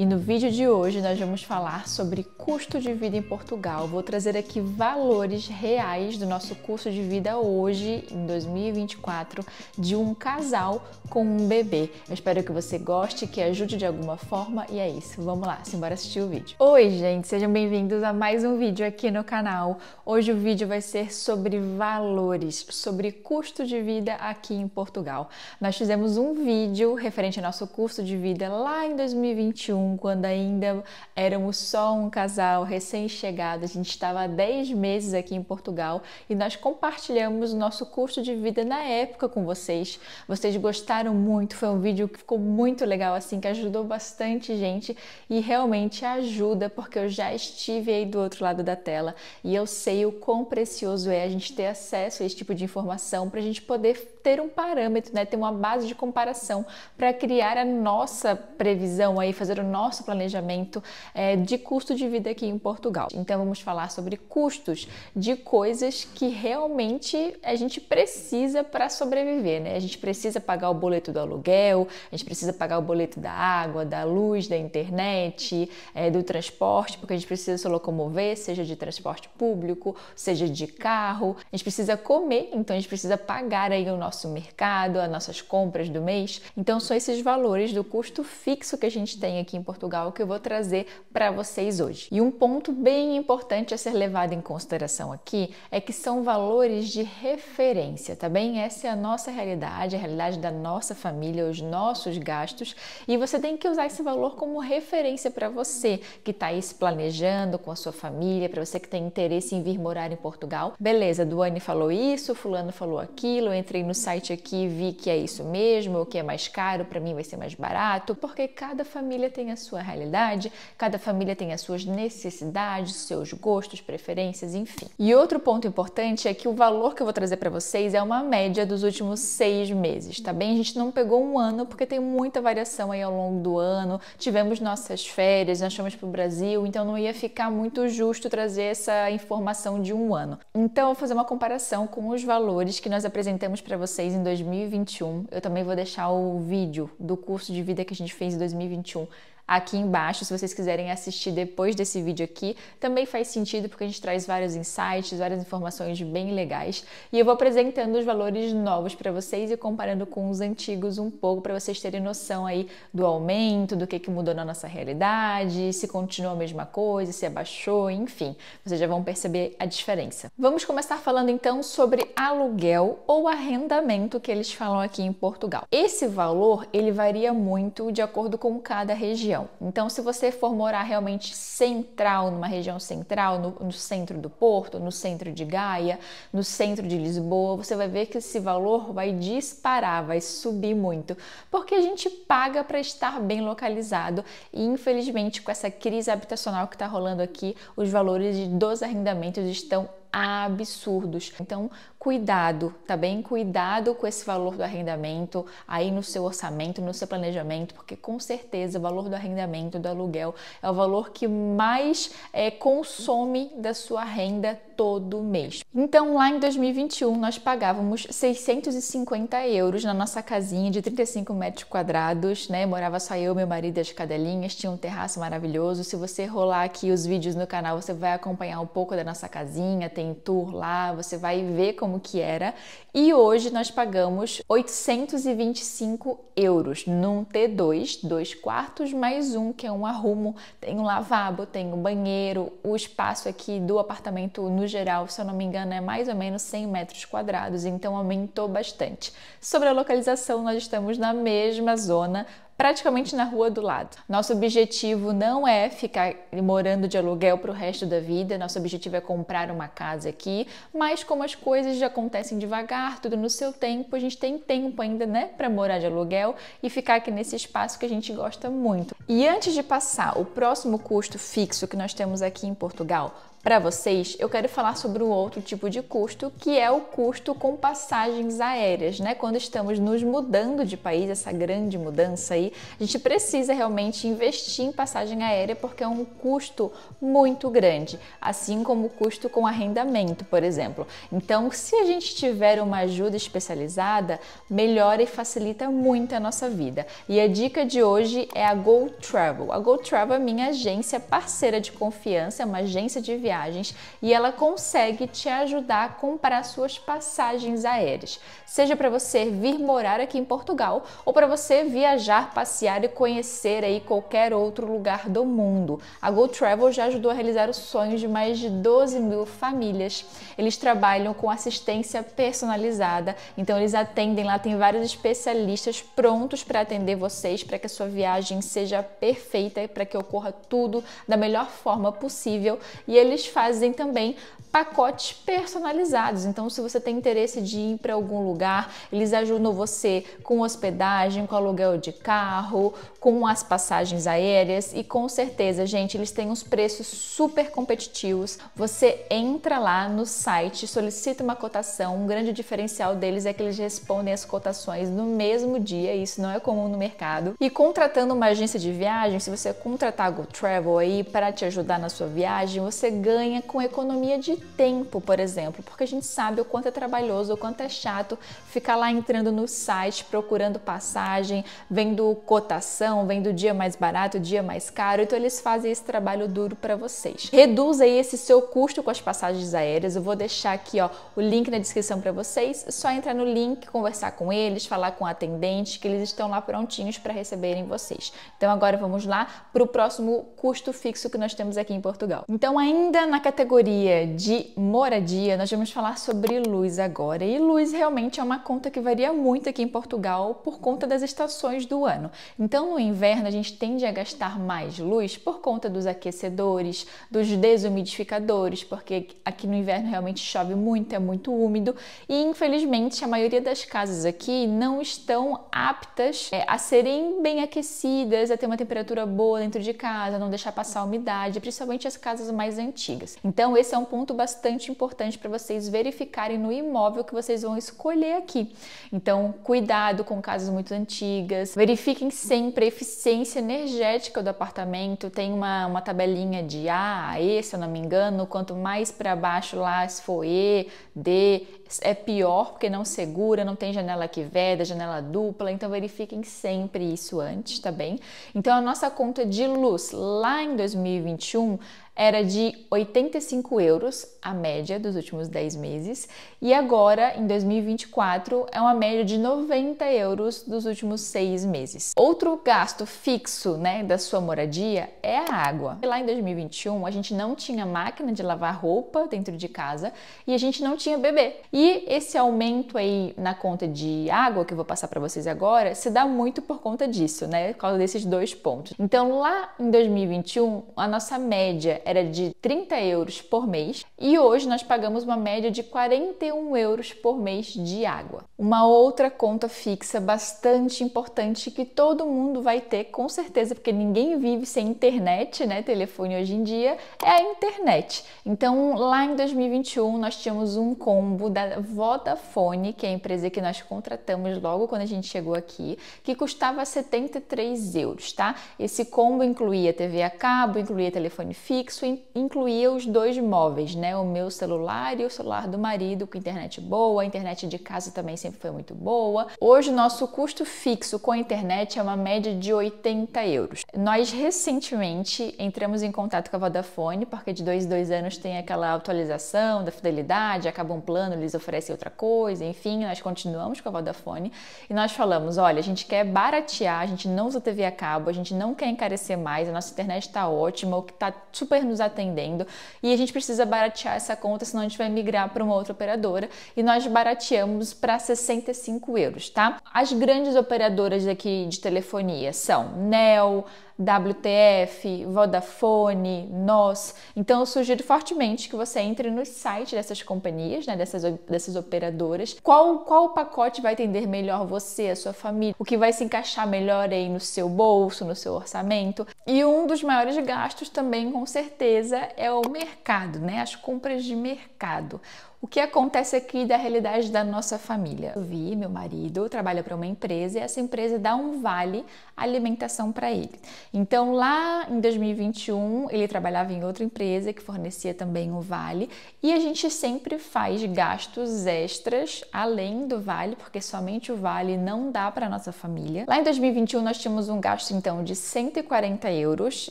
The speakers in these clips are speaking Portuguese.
E no vídeo de hoje nós vamos falar sobre custo de vida em Portugal. Vou trazer aqui valores reais do nosso custo de vida hoje, em 2024, de um casal com um bebê. Eu espero que você goste, que ajude de alguma forma e é isso. Vamos lá, simbora assistir o vídeo. Oi, gente, sejam bem-vindos a mais um vídeo aqui no canal. Hoje o vídeo vai ser sobre valores, sobre custo de vida aqui em Portugal. Nós fizemos um vídeo referente ao nosso custo de vida lá em 2021 quando ainda éramos só um casal recém-chegado, a gente estava há 10 meses aqui em Portugal e nós compartilhamos o nosso custo de vida na época com vocês. Vocês gostaram muito, foi um vídeo que ficou muito legal, assim, que ajudou bastante gente e realmente ajuda, porque eu já estive aí do outro lado da tela e eu sei o quão precioso é a gente ter acesso a esse tipo de informação para a gente poder ter um parâmetro, né, ter uma base de comparação para criar a nossa previsão aí, fazer o nosso planejamento é, de custo de vida aqui em Portugal. Então vamos falar sobre custos de coisas que realmente a gente precisa para sobreviver, né? A gente precisa pagar o boleto do aluguel, a gente precisa pagar o boleto da água, da luz, da internet, é, do transporte, porque a gente precisa se locomover, seja de transporte público, seja de carro. A gente precisa comer, então a gente precisa pagar aí o nosso nosso mercado, as nossas compras do mês. Então, são esses valores do custo fixo que a gente tem aqui em Portugal que eu vou trazer para vocês hoje. E um ponto bem importante a ser levado em consideração aqui é que são valores de referência, tá bem? Essa é a nossa realidade, a realidade da nossa família, os nossos gastos, e você tem que usar esse valor como referência para você que está aí se planejando com a sua família, para você que tem interesse em vir morar em Portugal. Beleza, Duane falou isso, fulano falou aquilo, entrei no site aqui e vi que é isso mesmo, ou que é mais caro, para mim vai ser mais barato, porque cada família tem a sua realidade, cada família tem as suas necessidades, seus gostos, preferências, enfim. E outro ponto importante é que o valor que eu vou trazer para vocês é uma média dos últimos seis meses, tá bem? A gente não pegou um ano porque tem muita variação aí ao longo do ano, tivemos nossas férias, nós fomos para o Brasil, então não ia ficar muito justo trazer essa informação de um ano. Então, eu vou fazer uma comparação com os valores que nós apresentamos para vocês vocês em 2021. Eu também vou deixar o vídeo do curso de vida que a gente fez em 2021 aqui embaixo, se vocês quiserem assistir depois desse vídeo aqui. Também faz sentido porque a gente traz vários insights, várias informações bem legais. E eu vou apresentando os valores novos para vocês e comparando com os antigos um pouco para vocês terem noção aí do aumento, do que, que mudou na nossa realidade, se continua a mesma coisa, se abaixou, enfim. Vocês já vão perceber a diferença. Vamos começar falando então sobre aluguel ou arrendamento que eles falam aqui em Portugal. Esse valor, ele varia muito de acordo com cada região região. Então, se você for morar realmente central, numa região central, no, no, centro do Porto, no centro de Gaia, no centro de Lisboa, você vai ver que esse valor vai disparar, vai subir muito, porque a gente paga para estar bem localizado e, infelizmente, com essa crise habitacional que está rolando aqui, os valores dos arrendamentos estão absurdos. Então, cuidado, tá bem? Cuidado com esse valor do arrendamento aí no seu orçamento, no seu planejamento, porque com certeza o valor do arrendamento, do aluguel, é o valor que mais é, consome da sua renda todo mês. Então, lá em 2021, nós pagávamos 650 euros na nossa casinha de 35 metros quadrados, né? Morava só eu, meu marido e as cadelinhas, tinha um terraço maravilhoso. Se você rolar aqui os vídeos no canal, você vai acompanhar um pouco da nossa casinha, tem tour lá, você vai ver como que era. E hoje nós pagamos 825 euros num T2, dois quartos mais um, que é um arrumo, tem um lavabo, tem um banheiro, o espaço aqui do apartamento no geral, se eu não me engano, é mais ou menos 100 metros quadrados, então aumentou bastante. Sobre a localização, nós estamos na mesma zona, praticamente na rua do lado. Nosso objetivo não é ficar morando de aluguel para o resto da vida, nosso objetivo é comprar uma casa aqui, mas como as coisas já acontecem devagar, tudo no seu tempo, a gente tem tempo ainda, né, para morar de aluguel e ficar aqui nesse espaço que a gente gosta muito. E antes de passar o próximo custo fixo que nós temos aqui em Portugal, para vocês, eu quero falar sobre um outro tipo de custo, que é o custo com passagens aéreas, né? Quando estamos nos mudando de país, essa grande mudança aí, a gente precisa realmente investir em passagem aérea porque é um custo muito grande, assim como o custo com arrendamento, por exemplo. Então, se a gente tiver uma ajuda especializada, melhora e facilita muito a nossa vida. E a dica de hoje é a Go Travel. A Go Travel é minha agência parceira de confiança, é uma agência de viagem viagens e ela consegue te ajudar a comprar suas passagens aéreas, seja para você vir morar aqui em Portugal ou para você viajar, passear e conhecer aí qualquer outro lugar do mundo. A Go Travel já ajudou a realizar o sonho de mais de 12 mil famílias. Eles trabalham com assistência personalizada, então eles atendem lá, tem vários especialistas prontos para atender vocês, para que a sua viagem seja perfeita, para que ocorra tudo da melhor forma possível. E eles eles fazem também pacotes personalizados. Então, se você tem interesse de ir para algum lugar, eles ajudam você com hospedagem, com aluguel de carro, com as passagens aéreas e com certeza, gente, eles têm uns preços super competitivos. Você entra lá no site, solicita uma cotação. Um grande diferencial deles é que eles respondem as cotações no mesmo dia, isso não é comum no mercado. E contratando uma agência de viagem, se você contratar a GoTravel Travel aí para te ajudar na sua viagem, você ganha ganha com economia de tempo, por exemplo, porque a gente sabe o quanto é trabalhoso, o quanto é chato ficar lá entrando no site, procurando passagem, vendo cotação, vendo dia mais barato, dia mais caro. Então eles fazem esse trabalho duro para vocês. Reduz aí esse seu custo com as passagens aéreas. Eu vou deixar aqui ó, o link na descrição para vocês. É só entrar no link, conversar com eles, falar com o atendente, que eles estão lá prontinhos para receberem vocês. Então agora vamos lá para o próximo custo fixo que nós temos aqui em Portugal. Então ainda Ainda na categoria de moradia, nós vamos falar sobre luz agora. E luz realmente é uma conta que varia muito aqui em Portugal por conta das estações do ano. Então, no inverno, a gente tende a gastar mais luz por conta dos aquecedores, dos desumidificadores, porque aqui no inverno realmente chove muito, é muito úmido e, infelizmente, a maioria das casas aqui não estão aptas é, a serem bem aquecidas, a ter uma temperatura boa dentro de casa, não deixar passar umidade, principalmente as casas mais antigas antigas. Então, esse é um ponto bastante importante para vocês verificarem no imóvel que vocês vão escolher aqui. Então, cuidado com casas muito antigas, verifiquem sempre a eficiência energética do apartamento. Tem uma, uma tabelinha de A a E, se eu não me engano, quanto mais para baixo lá se for E, D, é pior porque não segura, não tem janela que veda, janela dupla, então verifiquem sempre isso antes, tá bem? Então, a nossa conta de luz lá em 2021 era de 85 euros, a média dos últimos 10 meses, e agora, em 2024, é uma média de 90 euros dos últimos 6 meses. Outro gasto fixo né, da sua moradia é a água. Lá em 2021, a gente não tinha máquina de lavar roupa dentro de casa e a gente não tinha bebê. E esse aumento aí na conta de água que eu vou passar para vocês agora se dá muito por conta disso, né? Por causa desses dois pontos. Então, lá em 2021, a nossa média era de 30 euros por mês e hoje nós pagamos uma média de 41 euros por mês de água. Uma outra conta fixa bastante importante que todo mundo vai ter com certeza, porque ninguém vive sem internet, né, telefone hoje em dia, é a internet. Então, lá em 2021 nós tínhamos um combo da Vodafone, que é a empresa que nós contratamos logo quando a gente chegou aqui, que custava 73 euros, tá? Esse combo incluía TV a cabo, incluía telefone fixo, isso incluía os dois móveis, né? O meu celular e o celular do marido, com internet boa, a internet de casa também sempre foi muito boa. Hoje, o nosso custo fixo com a internet é uma média de 80 euros. Nós recentemente entramos em contato com a Vodafone, porque de dois em dois anos tem aquela atualização da fidelidade, acaba um plano, eles oferecem outra coisa, enfim, nós continuamos com a Vodafone e nós falamos: olha, a gente quer baratear, a gente não usa TV a cabo, a gente não quer encarecer mais, a nossa internet está ótima, o que está super super nos atendendo e a gente precisa baratear essa conta, senão a gente vai migrar para uma outra operadora e nós barateamos para 65 euros, tá? As grandes operadoras aqui de telefonia são Nel, WTF, Vodafone, Nós. Então eu sugiro fortemente que você entre nos sites dessas companhias, né, dessas, dessas operadoras. Qual, qual pacote vai atender melhor você, a sua família? O que vai se encaixar melhor aí no seu bolso, no seu orçamento? E um dos maiores gastos também, com certeza, é o mercado, né? As compras de mercado. O que acontece aqui da realidade da nossa família? Eu vi, meu marido trabalha para uma empresa e essa empresa dá um vale alimentação para ele. Então, lá em 2021, ele trabalhava em outra empresa que fornecia também o vale, e a gente sempre faz gastos extras além do vale, porque somente o vale não dá para nossa família. Lá em 2021, nós tínhamos um gasto então de 140 euros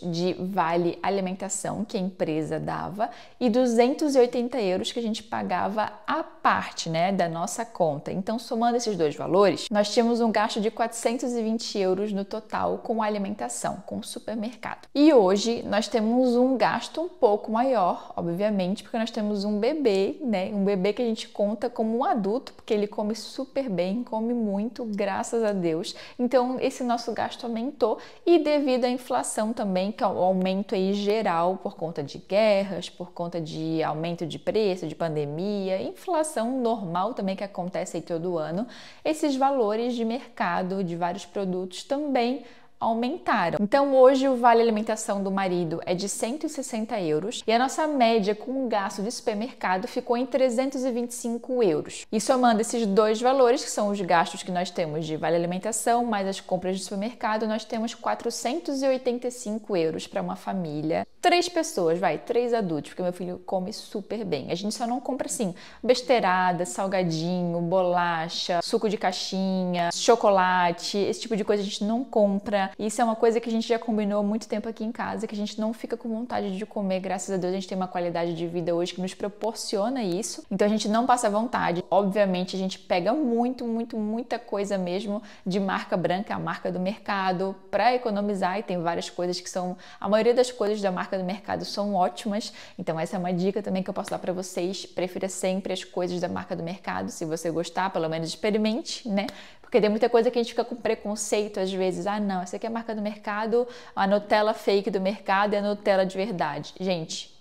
de vale alimentação que a empresa dava e 280 euros que a gente pagava à parte, né, da nossa conta. Então, somando esses dois valores, nós tínhamos um gasto de 420 euros no total com alimentação com o supermercado. E hoje nós temos um gasto um pouco maior, obviamente, porque nós temos um bebê, né? Um bebê que a gente conta como um adulto, porque ele come super bem, come muito, graças a Deus. Então esse nosso gasto aumentou e devido à inflação também, que é o aumento aí geral por conta de guerras, por conta de aumento de preço, de pandemia, inflação normal também que acontece aí todo ano, esses valores de mercado de vários produtos também aumentaram. Então hoje o vale alimentação do marido é de 160 euros e a nossa média com o gasto de supermercado ficou em 325 euros. E somando esses dois valores, que são os gastos que nós temos de vale alimentação mais as compras de supermercado, nós temos 485 euros para uma família. Três pessoas, vai, três adultos, porque meu filho come super bem. A gente só não compra assim besteirada, salgadinho, bolacha, suco de caixinha, chocolate, esse tipo de coisa a gente não compra. Isso é uma coisa que a gente já combinou há muito tempo aqui em casa, que a gente não fica com vontade de comer. Graças a Deus a gente tem uma qualidade de vida hoje que nos proporciona isso. Então a gente não passa vontade. Obviamente a gente pega muito, muito, muita coisa mesmo de marca branca, a marca do mercado, para economizar e tem várias coisas que são a maioria das coisas da marca do mercado são ótimas. Então essa é uma dica também que eu posso dar para vocês. Prefira sempre as coisas da marca do mercado. Se você gostar, pelo menos experimente, né? Porque tem muita coisa que a gente fica com preconceito às vezes. Ah, não, essa aqui é a marca do mercado, a Nutella fake do mercado é a Nutella de verdade. Gente,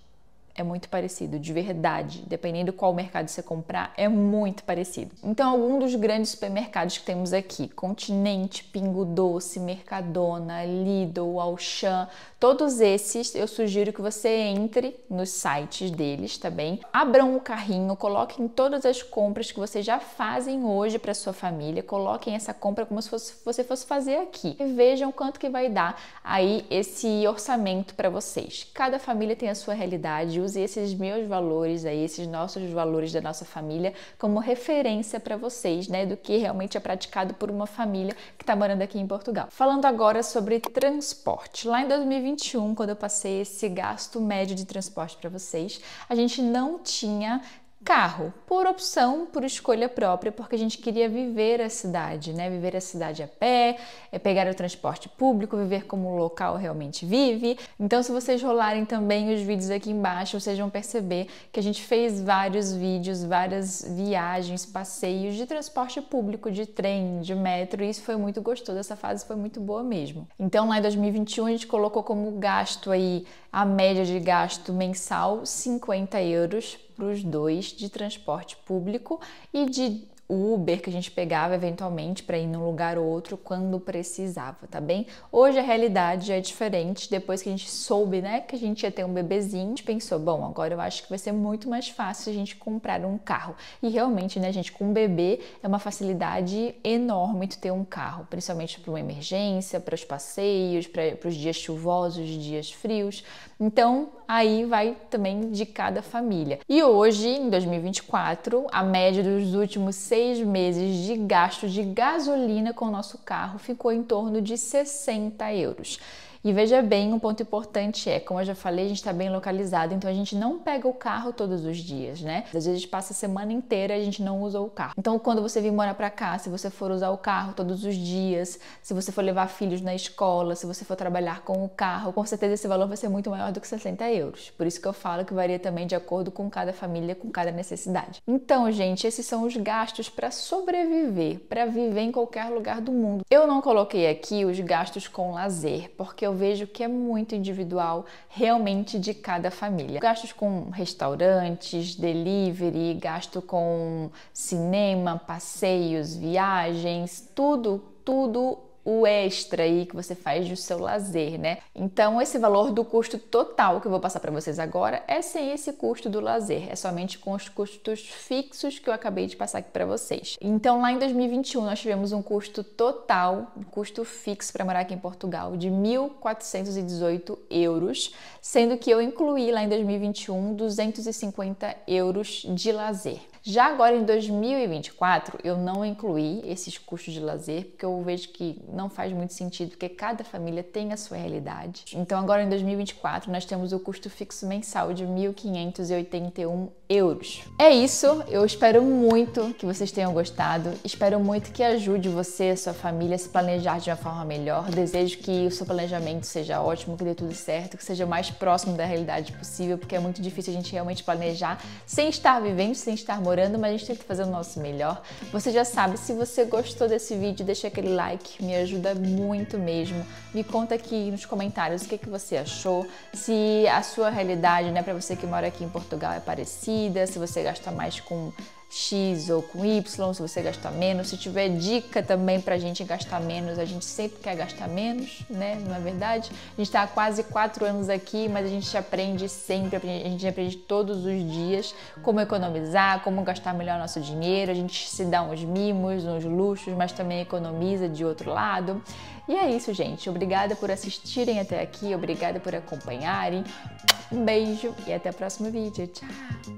é muito parecido, de verdade. Dependendo qual mercado você comprar, é muito parecido. Então, algum dos grandes supermercados que temos aqui, Continente, Pingo Doce, Mercadona, Lidl, Auchan, todos esses eu sugiro que você entre nos sites deles, tá bem? Abram o carrinho, coloquem todas as compras que vocês já fazem hoje para sua família, coloquem essa compra como se fosse, você fosse fazer aqui e vejam quanto que vai dar aí esse orçamento para vocês. Cada família tem a sua realidade, use esses meus valores aí, esses nossos valores da nossa família como referência para vocês, né, do que realmente é praticado por uma família que está morando aqui em Portugal. Falando agora sobre transporte. Lá em 2021, quando eu passei esse gasto médio de transporte para vocês, a gente não tinha Carro, por opção, por escolha própria, porque a gente queria viver a cidade, né? Viver a cidade a pé, é pegar o transporte público, viver como o local realmente vive. Então, se vocês rolarem também os vídeos aqui embaixo, vocês vão perceber que a gente fez vários vídeos, várias viagens, passeios de transporte público, de trem, de metro, e isso foi muito gostoso, essa fase foi muito boa mesmo. Então, lá em 2021, a gente colocou como gasto aí a média de gasto mensal 50 euros para os dois de transporte público e de Uber que a gente pegava eventualmente para ir num lugar ou outro quando precisava, tá bem? Hoje a realidade já é diferente. Depois que a gente soube, né, que a gente ia ter um bebezinho, a gente pensou, bom, agora eu acho que vai ser muito mais fácil a gente comprar um carro. E realmente, né, gente, com um bebê é uma facilidade enorme tu ter um carro, principalmente para uma emergência, para os passeios, para os dias chuvosos, dias frios. Então, aí vai também de cada família. E hoje, em 2024, a média dos últimos seis meses de gasto de gasolina com o nosso carro ficou em torno de 60 euros. E veja bem, um ponto importante é, como eu já falei, a gente está bem localizado, então a gente não pega o carro todos os dias, né? Às vezes a gente passa a semana inteira a gente não usa o carro. Então, quando você vir morar para cá, se você for usar o carro todos os dias, se você for levar filhos na escola, se você for trabalhar com o carro, com certeza esse valor vai ser muito maior do que 60 euros. Por isso que eu falo que varia também de acordo com cada família, com cada necessidade. Então, gente, esses são os gastos para sobreviver, para viver em qualquer lugar do mundo. Eu não coloquei aqui os gastos com lazer, porque eu vejo que é muito individual, realmente de cada família. Gastos com restaurantes, delivery, gasto com cinema, passeios, viagens, tudo, tudo o extra aí que você faz do seu lazer, né? Então, esse valor do custo total que eu vou passar para vocês agora é sem esse custo do lazer, é somente com os custos fixos que eu acabei de passar aqui para vocês. Então, lá em 2021, nós tivemos um custo total, custo fixo para morar aqui em Portugal de 1.418 euros, sendo que eu incluí lá em 2021 250 euros de lazer. Já agora em 2024, eu não incluí esses custos de lazer, porque eu vejo que não faz muito sentido, porque cada família tem a sua realidade. Então, agora em 2024, nós temos o custo fixo mensal de 1.581 euros. É isso, eu espero muito que vocês tenham gostado, espero muito que ajude você e sua família a se planejar de uma forma melhor. Desejo que o seu planejamento seja ótimo, que dê tudo certo, que seja o mais próximo da realidade possível, porque é muito difícil a gente realmente planejar sem estar vivendo, sem estar morando demorando, mas a gente tenta fazer o nosso melhor. Você já sabe, se você gostou desse vídeo, deixa aquele like, me ajuda muito mesmo. Me conta aqui nos comentários o que, é que você achou, se a sua realidade, né, para você que mora aqui em Portugal é parecida, se você gasta mais com X ou com Y, se você gastar menos. Se tiver dica também para a gente gastar menos, a gente sempre quer gastar menos, né? Não é verdade? A gente está há quase quatro anos aqui, mas a gente aprende sempre, a gente aprende todos os dias como economizar, como gastar melhor nosso dinheiro. A gente se dá uns mimos, uns luxos, mas também economiza de outro lado. E é isso, gente. Obrigada por assistirem até aqui, obrigada por acompanharem. Um beijo e até o próximo vídeo. Tchau!